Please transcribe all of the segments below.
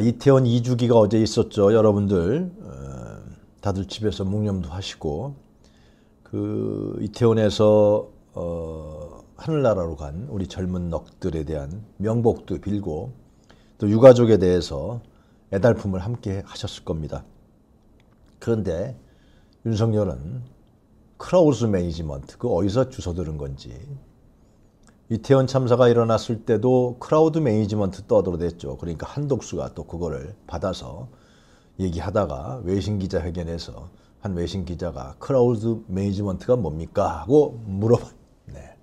이태원 2주기가 어제 있었죠. 여러분들 어, 다들 집에서 묵념도 하시고 그 이태원에서 어, 하늘나라로 간 우리 젊은 넋들에 대한 명복도 빌고 또 유가족에 대해서 애달픔을 함께 하셨을 겁니다. 그런데 윤석열은 크라우스 매니지먼트 그 어디서 주워 들은 건지 이태원 참사가 일어났을 때도 크라우드 매니지먼트 떠들어댔죠. 그러니까 한독수가 또 그거를 받아서 얘기하다가 외신 기자 회견에서 한 외신 기자가 크라우드 매니지먼트가 뭡니까? 하고 물어봤 네.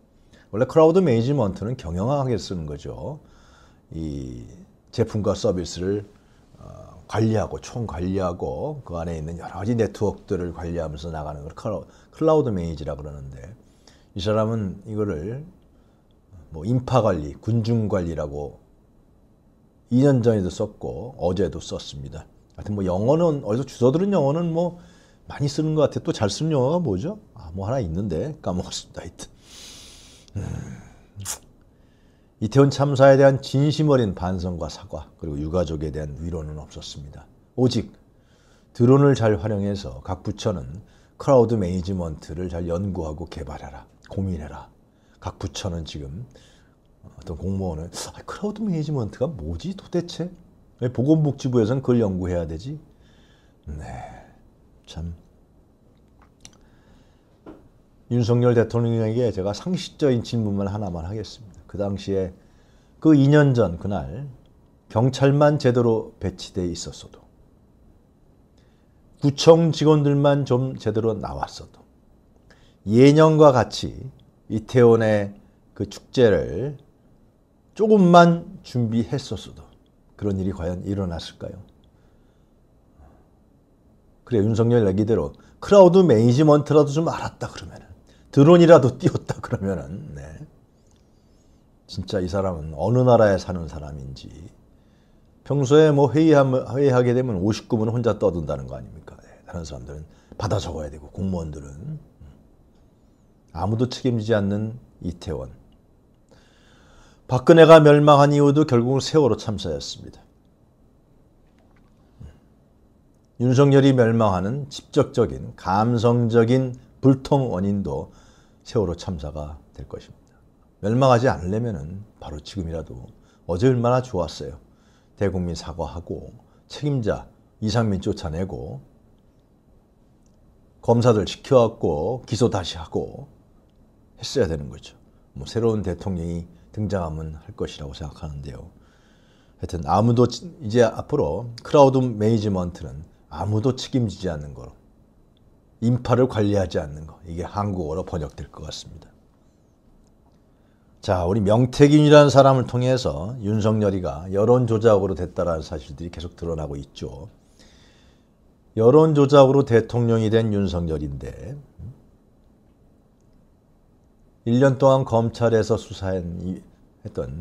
원래 크라우드 매니지먼트는 경영하게 쓰는 거죠. 이 제품과 서비스를 어, 관리하고 총 관리하고 그 안에 있는 여러 가지 네트워크들을 관리하면서 나가는 걸 클라우드 매니지라 그러는데 이 사람은 이거를 뭐 인파관리, 군중관리라고 2년 전에도 썼고 어제도 썼습니다. 하여튼 뭐 영어는 어디서 주워 들은 영어는 뭐 많이 쓰는 것 같아요. 또 잘 쓰는 영어가 뭐죠? 아, 뭐 하나 있는데 까먹었습니다. 하여튼. 음. 이태원 참사에 대한 진심 어린 반성과 사과 그리고 유가족에 대한 위로는 없었습니다. 오직 드론을 잘 활용해서 각 부처는 크라우드 매니지먼트를 잘 연구하고 개발해라, 고민해라. 각 부처는 지금 어떤 공무원을 아, 크라우드 매니지먼트가 뭐지 도대체? 왜 보건복지부에서는 그걸 연구해야 되지? 네, 참 윤석열 대통령에게 제가 상식적인 질문만 하나만 하겠습니다. 그 당시에 그 2년 전 그날 경찰만 제대로 배치돼 있었어도 구청 직원들만 좀 제대로 나왔어도 예년과 같이 이태원의 그 축제를 조금만 준비했었어도 그런 일이 과연 일어났을까요? 그래 윤석열 얘기대로 크라우드 매니지먼트라도 좀 알았다 그러면은 드론이라도 띄웠다 그러면은 네. 진짜 이 사람은 어느 나라에 사는 사람인지 평소에 뭐 회의함, 회의하게 되면 59분 혼자 떠든다는 거 아닙니까? 네. 다른 사람들은 받아 적어야 되고 공무원들은 아무도 책임지지 않는 이태원. 박근혜가 멸망한 이후도 결국은 세월호 참사였습니다. 음. 윤석열이 멸망하는 직접적인 감성적인 불통 원인도 세월호 참사가 될 것입니다. 멸망하지 않으려면 바로 지금이라도 어제 얼마나 좋았어요. 대국민 사과하고 책임자 이상민 쫓아내고 검사들 시켜왔고 기소 다시 하고 했어야 되는 거죠. 뭐 새로운 대통령이 등장하면 할 것이라고 생각하는데요. 하여튼 아무도 이제 앞으로 크라우드 매니지먼트는 아무도 책임지지 않는 거로 인파를 관리하지 않는 거 이게 한국어로 번역될 것 같습니다. 자 우리 명태균이라는 사람을 통해서 윤석열이가 여론조작으로 됐다라는 사실들이 계속 드러나고 있죠. 여론조작으로 대통령이 된 윤석열인데 1년 동안 검찰에서 수사했던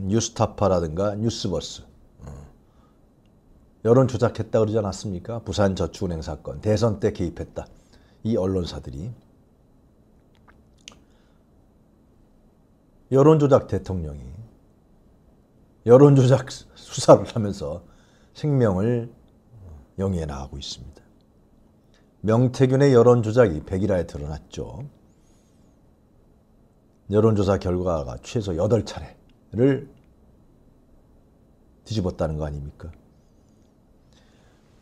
뉴스타파라든가 뉴스버스 음. 여론 조작했다 그러지 않았습니까? 부산 저축은행 사건, 대선 때 개입했다. 이 언론사들이 여론 조작 대통령이 여론 조작 수사를 하면서 생명을 영위해 나가고 있습니다. 명태균의 여론 조작이 백일화에 드러났죠. 여론조사 결과가 최소 8차례를 뒤집었다는 거 아닙니까?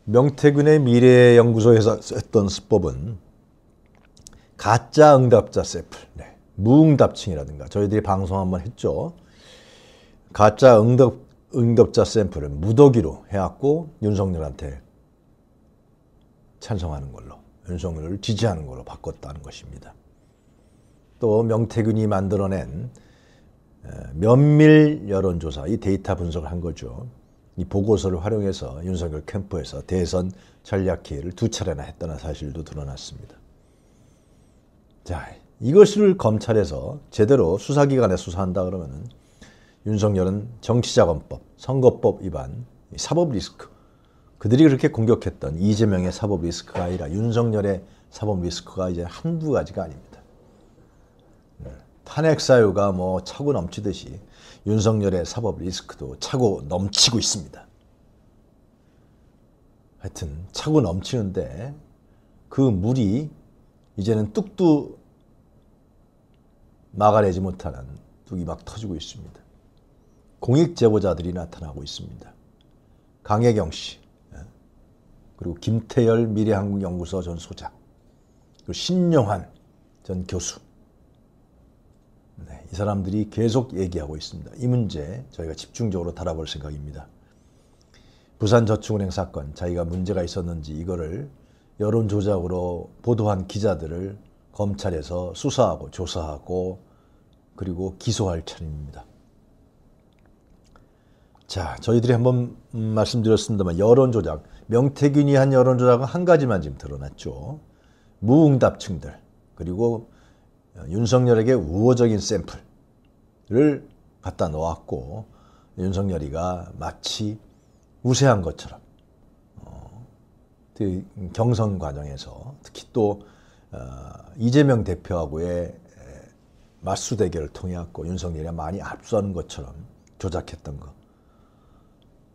명태균의 미래연구소에서 썼던 수법은 가짜 응답자 샘플, 네. 무응답층이라든가 저희들이 방송 한번 했죠. 가짜 응답, 응답자 샘플을 무더기로 해왔고 윤석열한테 찬성하는 걸로 윤석열을 지지하는 걸로 바꿨다는 것입니다. 또 명태균이 만들어낸 면밀 여론조사 이 데이터 분석을 한 거죠. 이 보고서를 활용해서 윤석열 캠프에서 대선 전략 기회를 두 차례나 했다는 사실도 드러났습니다. 자, 이것을 검찰에서 제대로 수사기관에 수사한다 그러면은 윤석열은 정치자금법, 선거법 위반, 사법 리스크. 그들이 그렇게 공격했던 이재명의 사법 리스크가 아니라 윤석열의 사법 리스크가 이제 한두 가지가 아닙니다. 탄핵 사유가 뭐 차고 넘치듯이 윤석열의 사법 리스크도 차고 넘치고 있습니다. 하여튼 차고 넘치는데 그 물이 이제는 뚝뚝 막아내지 못하는 뚝이 막 터지고 있습니다. 공익 제보자들이 나타나고 있습니다. 강혜경 씨, 예? 그리고 김태열 미래한국연구소 전 소장, 그리고 신용환 전 교수, 이 사람들이 계속 얘기하고 있습니다. 이 문제 저희가 집중적으로 다뤄볼 생각입니다. 부산저축은행 사건 자기가 문제가 있었는지 이거를 여론 조작으로 보도한 기자들을 검찰에서 수사하고 조사하고 그리고 기소할 차례입니다 자, 저희들이 한번 음, 말씀드렸습니다만 여론 조작, 명태균이 한 여론 조작은 한 가지만 지금 드러났죠. 무응답층들 그리고 윤석열에게 우호적인 샘플을 갖다 놓았고 윤석열이가 마치 우세한 것처럼 어, 그 경선 과정에서 특히 또 어, 이재명 대표하고의 맞수 대결을 통해 갖고 윤석열이 많이 앞선 것처럼 조작했던 것.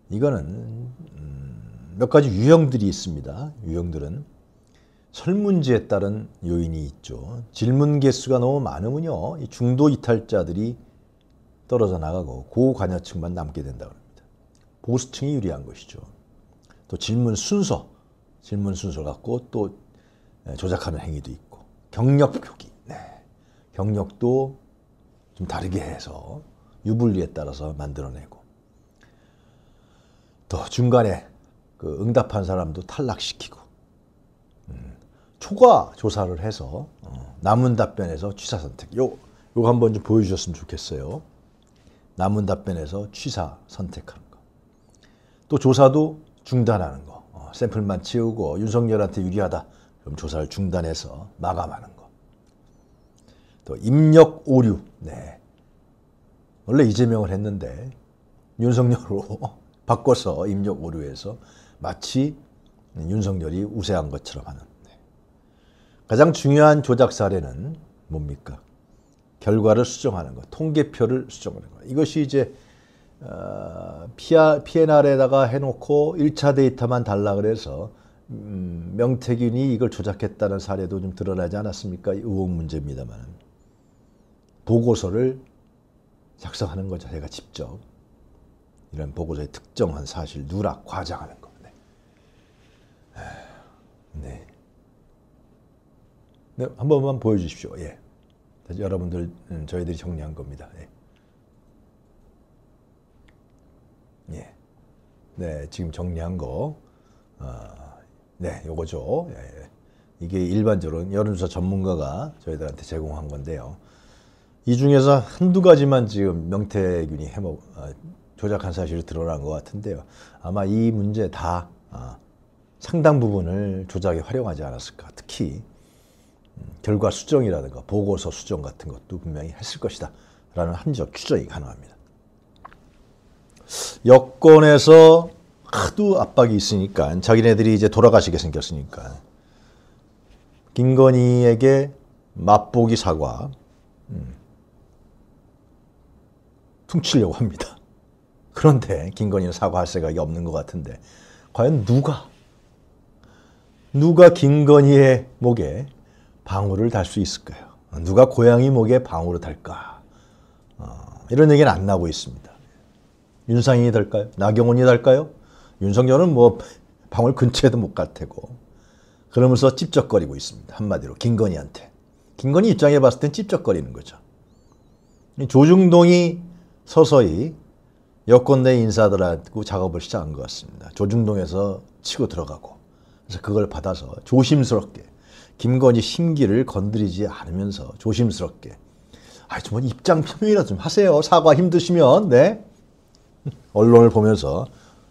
이거는 음, 몇 가지 유형들이 있습니다. 유형들은 설문지에 따른 요인이 있죠. 질문 개수가 너무 많으면요. 중도 이탈자들이 떨어져 나가고 고관여층만 남게 된다고 합니다. 보수층이 유리한 것이죠. 또 질문 순서, 질문 순서 갖고 또 예, 조작하는 행위도 있고 경력 표기, 네. 경력도 좀 다르게 해서 유불리에 따라서 만들어내고 또 중간에 그 응답한 사람도 탈락시키고 초과 조사를 해서 어, 남은 답변에서 취사 선택 요 요거 한번 좀 보여주셨으면 좋겠어요. 남은 답변에서 취사 선택하는 거. 또 조사도 중단하는 거. 어, 샘플만 치우고 윤석열한테 유리하다. 그럼 조사를 중단해서 마감하는 거. 또 입력 오류. 네. 원래 이재명을 했는데 윤석열로 바꿔서 입력 오류해서 마치 윤석열이 우세한 것처럼 하는 가장 중요한 조작 사례는 뭡니까? 결과를 수정하는 것, 통계표를 수정하는 것. 이것이 이제 어, PNR에다가 해놓고 1차 데이터만 달라 그래서 음, 명태균이 이걸 조작했다는 사례도 좀 드러나지 않았습니까? 의혹 문제입니다만 보고서를 작성하는 거 자체가 직접 이런 보고서의 특정한 사실 누락 과장하는 겁니다. 네. 네, 한 번만 보여주십시오. 예. 여러분들, 음, 저희들이 정리한 겁니다. 예. 예. 네, 지금 정리한 거. 어, 네, 요거죠. 예, 예. 이게 일반적으로 여론조사 전문가가 저희들한테 제공한 건데요. 이 중에서 한두 가지만 지금 명태균이 해먹, 어, 조작한 사실이 드러난 것 같은데요. 아마 이 문제 다 어, 상당 부분을 조작에 활용하지 않았을까. 특히 결과 수정이라든가 보고서 수정 같은 것도 분명히 했을 것이다 라는 합리적 추정이 가능합니다. 여권에서 하도 압박이 있으니까 자기네들이 이제 돌아가시게 생겼으니까 김건희에게 맛보기 사과 음, 퉁치려고 합니다. 그런데 김건희는 사과할 생각이 없는 것 같은데 과연 누가 누가 김건희의 목에 방울을 달 수 있을까요? 누가 고양이 목에 방울을 달까? 어, 이런 얘기는 안 나고 있습니다. 윤상인이 달까요? 나경원이 달까요? 윤석열은 뭐 방울 근처에도 못 갈 테고 그러면서 찝쩍거리고 있습니다. 한마디로 김건희한테. 김건희 입장에 봤을 땐 찝쩍거리는 거죠. 조중동이 서서히 여권 내 인사들하고 작업을 시작한 것 같습니다. 조중동에서 치고 들어가고 그래서 그걸 받아서 조심스럽게 김건희 심기를 건드리지 않으면서 조심스럽게 아, 정말 뭐 입장 표명이라 좀 하세요. 사과 힘드시면 네 언론을 보면서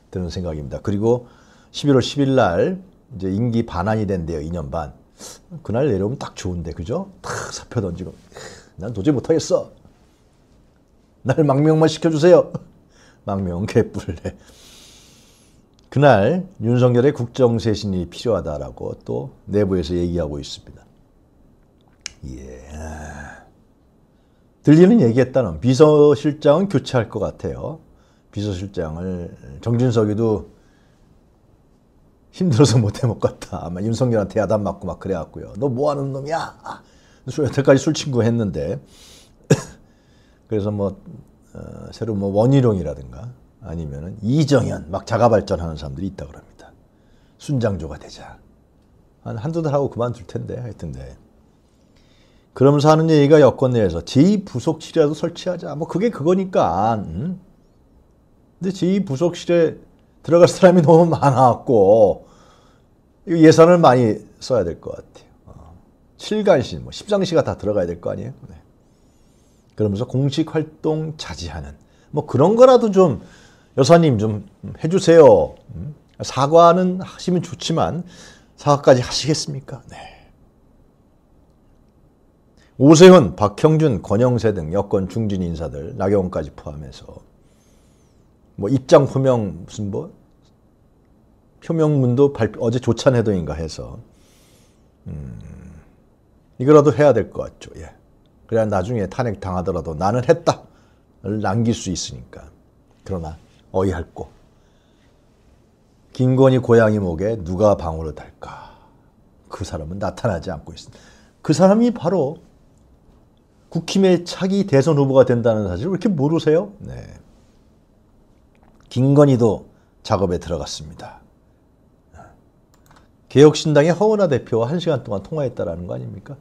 드는 생각입니다. 그리고 11월 10일 날 이제 임기 반환이 된대요. 2년 반. 그날 내려오면 딱 좋은데 그죠? 탁 사표 던지고 난 도저히 못하겠어. 날 망명만 시켜주세요. 망명 개뿔레. 그날 윤석열의 국정쇄신이 필요하다라고 또 내부에서 얘기하고 있습니다. 예. 들리는 얘기했다는 비서실장은 교체할 것 같아요. 비서실장을 정진석이도 힘들어서 못해 못 갔다. 아마 윤석열한테 야단 맞고 막 그래갖고요. 너 뭐하는 놈이야? 아, 술, 여태까지 술 친구 했는데 그래서 뭐 어, 새로 뭐 원희룡이라든가 아니면 이정현 막 자가 발전하는 사람들이 있다 그럽니다. 순장조가 되자. 한 한두 달 하고 그만둘 텐데 하여튼 데 네. 그러면서 하는 얘기가 여권 내에서 제2부속실이라도 설치하자. 뭐 그게 그거니까. 음? 근데 제2부속실에 들어갈 사람이 너무 많아갖고 예산을 많이 써야 될 것 같아요. 어. 칠간신, 뭐 십상시가 다 들어가야 될 거 아니에요. 네. 그러면서 공식 활동 자제하는 뭐 그런 거라도 좀 여사님 좀 해주세요. 음? 사과는 하시면 좋지만 사과까지 하시겠습니까? 네. 오세훈, 박형준, 권영세 등 여권 중진 인사들 나경원까지 포함해서 뭐 입장 표명 무슨 뭐 표명문도 발표, 어제 조찬 해도인가 해서 음, 이거라도 해야 될 것 같죠. 예. 그래야 나중에 탄핵 당하더라도 나는 했다를 남길 수 있으니까. 그러나 어이할꼬 김건희 고양이 목에 누가 방울을 달까 그 사람은 나타나지 않고 있습니다. 그 사람이 바로 국힘의 차기 대선 후보가 된다는 사실을 왜 이렇게 모르세요? 네. 김건희도 작업에 들어갔습니다. 개혁신당의 허은하 대표와 한시간 동안 통화했다라는 거 아닙니까?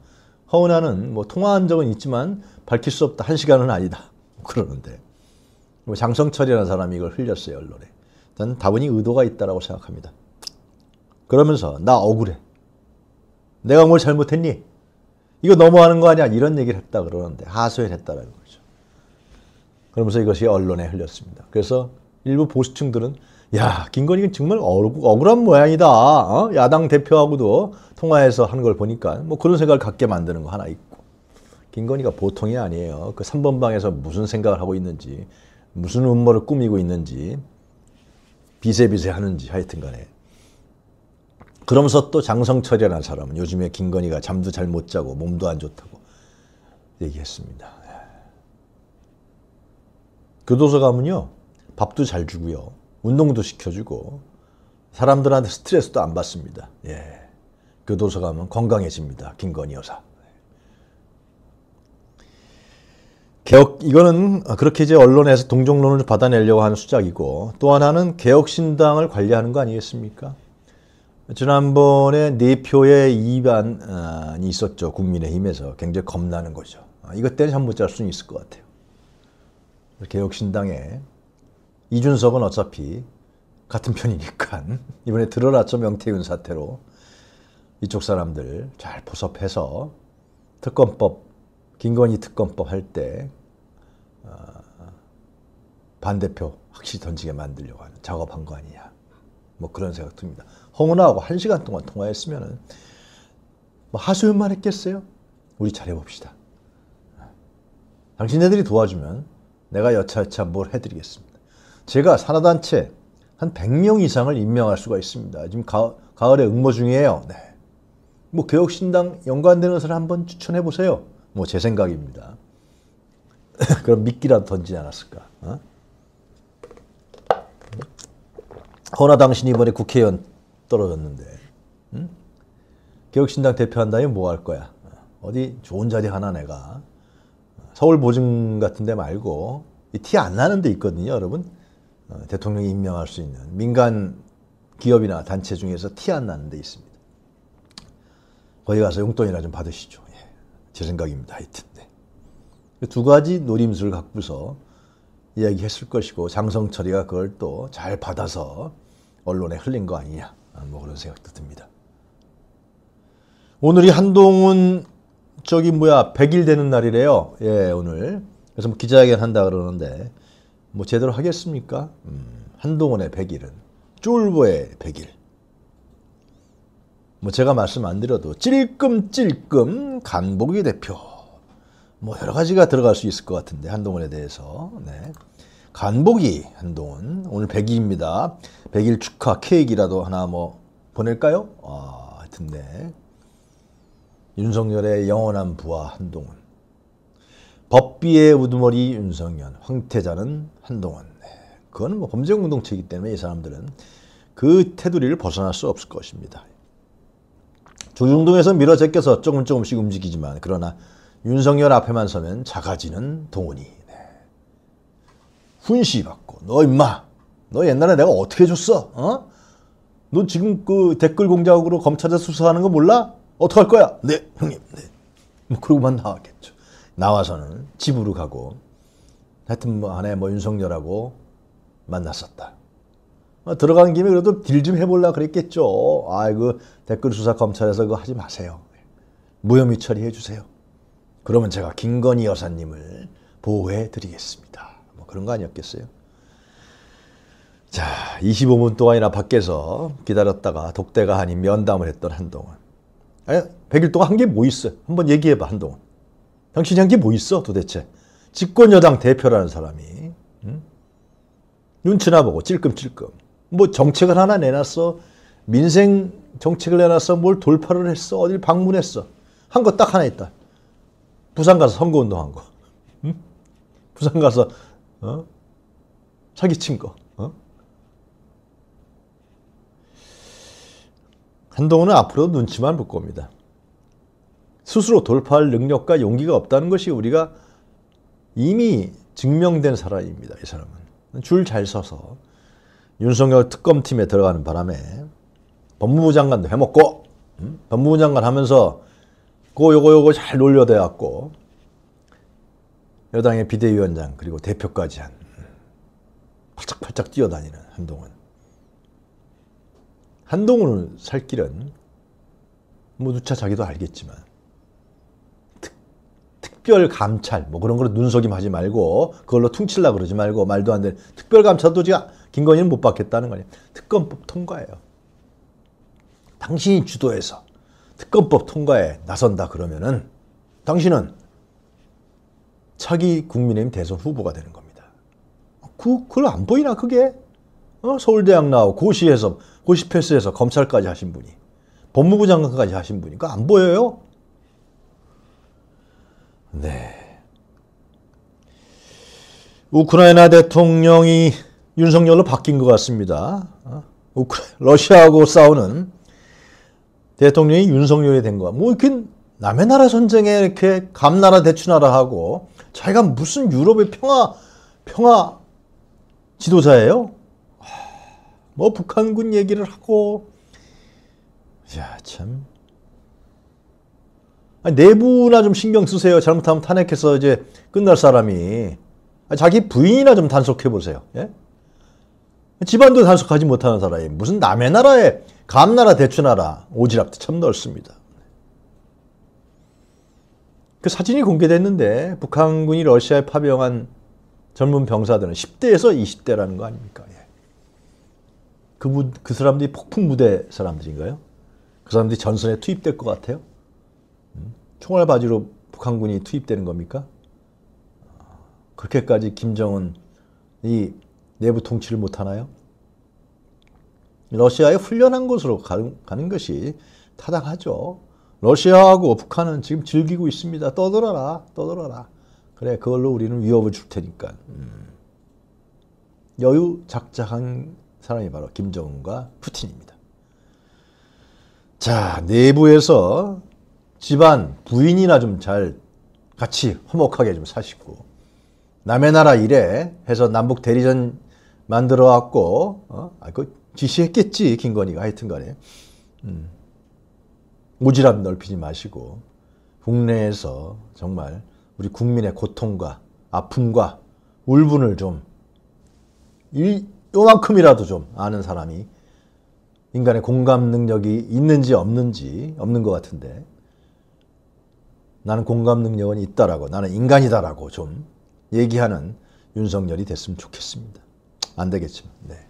허은하는 뭐 통화한 적은 있지만 밝힐 수 없다. 한시간은 아니다. 뭐 그러는데 장성철이라는 사람이 이걸 흘렸어요 언론에. 난 다분히 의도가 있다라고 생각합니다. 그러면서 나 억울해. 내가 뭘 잘못했니? 이거 너무하는 거 아니야? 이런 얘기를 했다 그러는데 하소연 했다라는 거죠. 그러면서 이것이 언론에 흘렸습니다. 그래서 일부 보수층들은 야 김건희는 정말 억울한 모양이다. 어? 야당 대표하고도 통화해서 한걸 보니까 뭐 그런 생각을 갖게 만드는 거 하나 있고 김건희가 보통이 아니에요. 그 3번 방에서 무슨 생각을 하고 있는지 무슨 음모를 꾸미고 있는지 비세비세 하는지 하여튼 간에 그러면서 또 장성철이라는 사람은 요즘에 김건희가 잠도 잘 못 자고 몸도 안 좋다고 얘기했습니다. 교도소 가면요. 밥도 잘 주고요. 운동도 시켜주고 사람들한테 스트레스도 안 받습니다. 예. 교도소 가면 건강해집니다. 김건희 여사. 개혁 이거는 그렇게 이제 언론에서 동정론을 받아내려고 하는 수작이고 또 하나는 개혁신당을 관리하는 거 아니겠습니까? 지난번에 네 표의 이반이 있었죠 국민의힘에서 굉장히 겁나는 거죠. 이것 때문에 잠못잘 수는 있을 것 같아요. 개혁신당에 이준석은 어차피 같은 편이니까 이번에 드러났죠 명태윤 사태로 이쪽 사람들 잘 포섭해서 특검법 김건희 특검법 할때 아, 반대표 확실히 던지게 만들려고 하는 작업한 거 아니냐. 뭐 그런 생각 듭니다. 홍은하고 한 시간 동안 통화했으면 뭐 하소연만 했겠어요? 우리 잘해봅시다. 당신네들이 도와주면 내가 여차여차 뭘 해드리겠습니다. 제가 산하단체 한 100명 이상을 임명할 수가 있습니다. 지금 가을, 에 응모 중이에요. 네. 뭐 개혁신당 연관되는 것을 한번 추천해보세요. 뭐 제 생각입니다. 그런 미끼라도 던지지 않았을까? 어? 허나 당신이 이번에 국회의원 떨어졌는데 응? 개혁신당 대표한다면 뭐 할 거야? 어디 좋은 자리 하나 내가 서울 보증 같은 데 말고 티 안 나는 데 있거든요 여러분 어, 대통령이 임명할 수 있는 민간 기업이나 단체 중에서 티 안 나는 데 있습니다 거기 가서 용돈이나 좀 받으시죠 예. 제 생각입니다 하여튼 두 가지 노림수를 갖고서 이야기했을 것이고 장성철이가 그걸 또 잘 받아서 언론에 흘린 거 아니냐 뭐 그런 생각도 듭니다. 오늘이 한동훈 저기 뭐야 100일 되는 날이래요. 예 오늘 그래서 뭐 기자회견 한다 그러는데 뭐 제대로 하겠습니까? 음, 한동훈의 100일은 쫄보의 100일. 뭐 제가 말씀 안 드려도 찔끔찔끔 간보기 대표 뭐 여러 가지가 들어갈 수 있을 것 같은데 한동훈에 대해서 네. 간보기 한동훈 오늘 100일입니다. 100일 축하 케이크라도 하나 뭐 보낼까요? 아, 하여튼 네. 윤석열의 영원한 부하 한동훈 법비의 우두머리 윤석열 황태자는 한동훈 네. 그건 뭐범죄운동체이기 때문에 이 사람들은 그 테두리를 벗어날 수 없을 것입니다. 조중동에서 밀어 제껴서 조금 조금씩 움직이지만 그러나 윤석열 앞에만 서면 작아지는 동훈이. 네. 훈시받고 너 임마 너 옛날에 내가 어떻게 줬어? 어? 너 지금 그 댓글 공작으로 검찰에서 수사하는 거 몰라? 어떡할 거야? 네 형님 네. 뭐 그러고만 나왔겠죠. 나와서는 집으로 가고 하여튼 뭐 안에 뭐 윤석열하고 만났었다. 어, 들어간 김에 그래도 딜 좀 해볼라 그랬겠죠. 아이고 그 댓글 수사 검찰에서 그거 하지 마세요. 무혐의 처리해 주세요. 그러면 제가 김건희 여사님을 보호해 드리겠습니다. 뭐 그런 거 아니었겠어요? 자, 25분 동안이나 밖에서 기다렸다가 독대가 아닌 면담을 했던 한동훈. 아니, 예? 100일 동안 한 게 뭐 있어? 한번 얘기해봐, 한동훈. 당신이 한 게 뭐 있어, 도대체? 집권여당 대표라는 사람이 응? 눈치나 보고 찔끔찔끔. 뭐 정책을 하나 내놨어, 민생 정책을 내놨어, 뭘 돌파를 했어, 어딜 방문했어. 한 거 딱 하나 있다. 부산 가서 선거운동한 거. 응? 부산 가서 어? 사기친 거. 어? 한동훈은 앞으로 눈치만 볼 겁니다. 스스로 돌파할 능력과 용기가 없다는 것이 우리가 이미 증명된 사람입니다. 이 사람은. 줄 잘 서서 윤석열 특검팀에 들어가는 바람에 법무부 장관도 해먹고 음? 법무부 장관 하면서 그거 요거 요거 잘 놀려대 갖고 여당의 비대위원장 그리고 대표까지 한 팔짝팔짝 뛰어다니는 한동훈. 한동훈을 살 길은 뭐 누차 자기도 알겠지만 특, 특별 감찰 뭐 그런 걸로 눈속임하지 말고 그걸로 퉁칠라 그러지 말고 말도 안 되는 특별 감찰도 제가 김건희는 못 받겠다는 거아니에요 특검법 통과예요. 당신이 주도해서 특검법 통과에 나선다 그러면은 당신은 차기 국민의힘 대선 후보가 되는 겁니다. 아, 그, 그걸 안 보이나 그게? 어? 서울대학 나오고 고시에서 고시 패스해서 검찰까지 하신 분이 법무부 장관까지 하신 분이 그안 보여요? 네. 우크라이나 대통령이 윤석열로 바뀐 것 같습니다. 어? 우크라, 러시아하고 싸우는 대통령이 윤석열이 된 거야. 뭐 이렇게 남의 나라 전쟁에 이렇게 감나라 대추나라 하고 자기가 무슨 유럽의 평화 평화 지도자예요? 뭐 북한군 얘기를 하고 야 참. 내부나 좀 신경 쓰세요. 잘못하면 탄핵해서 이제 끝날 사람이 자기 부인이나 좀 단속해 보세요. 예? 집안도 단속하지 못하는 사람이 무슨 남의 나라에 감나라 대추나라 오지랖도 참 넓습니다. 그 사진이 공개됐는데 북한군이 러시아에 파병한 젊은 병사들은 10대에서 20대라는 거 아닙니까? 예. 그, 그 사람들이 폭풍 무대 사람들인가요? 그 사람들이 전선에 투입될 것 같아요? 음? 총알 바지로 북한군이 투입되는 겁니까? 그렇게까지 김정은이 내부 통치를 못하나요? 러시아의 훈련한 곳으로 가는, 가는 것이 타당하죠. 러시아하고 북한은 지금 즐기고 있습니다. 떠들어라, 떠들어라. 그래, 그걸로 우리는 위협을 줄 테니까. 음. 여유 작작한 사람이 바로 김정은과 푸틴입니다. 자, 내부에서 집안 부인이나 좀 잘 같이 화목하게 좀 사시고 남의 나라 일에 해서 남북 대리전 만들어 왔고 어? 아, 그 지시했겠지 김건희가 하여튼간에 음. 오지랖 넓히지 마시고 국내에서 정말 우리 국민의 고통과 아픔과 울분을 좀 이, 요만큼이라도 좀 아는 사람이 인간의 공감 능력이 있는지 없는지 없는 것 같은데 나는 공감 능력은 있다라고 나는 인간이다라고 좀 얘기하는 윤석열이 됐으면 좋겠습니다. 안 되겠지만. 네.